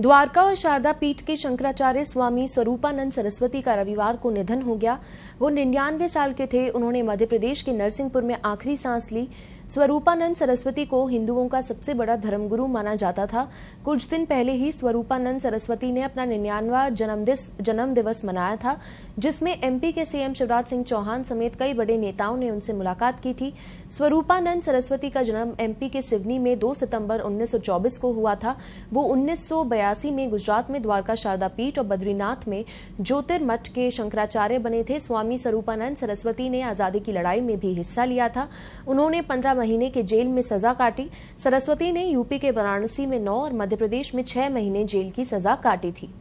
द्वारका और शारदा पीठ के शंकराचार्य स्वामी स्वरूपानंद सरस्वती का रविवार को निधन हो गया वो निन्यानवे साल के थे उन्होंने मध्य प्रदेश के नरसिंहपुर में आखिरी सांस ली स्वरूपानंद सरस्वती को हिंदुओं का सबसे बड़ा धर्मगुरु माना जाता था कुछ दिन पहले ही स्वरूपानंद सरस्वती ने अपना निन्यानवा जन्मदिस जन्म दिवस मनाया था जिसमें एमपी के सीएम शिवराज सिंह चौहान समेत कई बड़े नेताओं ने उनसे मुलाकात की थी स्वरूपानंद सरस्वती का जन्म एमपी के सिवनी में 2 सितंबर 1924 को हुआ था वो उन्नीस बयासी में गुजरात में द्वारका शारदा पीठ और बद्रीनाथ में ज्योतिर्मठ के शंकराचार्य बने थे स्वामी स्वरूपानंद सरस्वती ने आजादी की लड़ाई में भी हिस्सा लिया था उन्होंने पंद्रह महीने के जेल में सजा काटी सरस्वती ने यूपी के वाराणसी में नौ और मध्य प्रदेश में छह महीने जेल की सजा काटी थी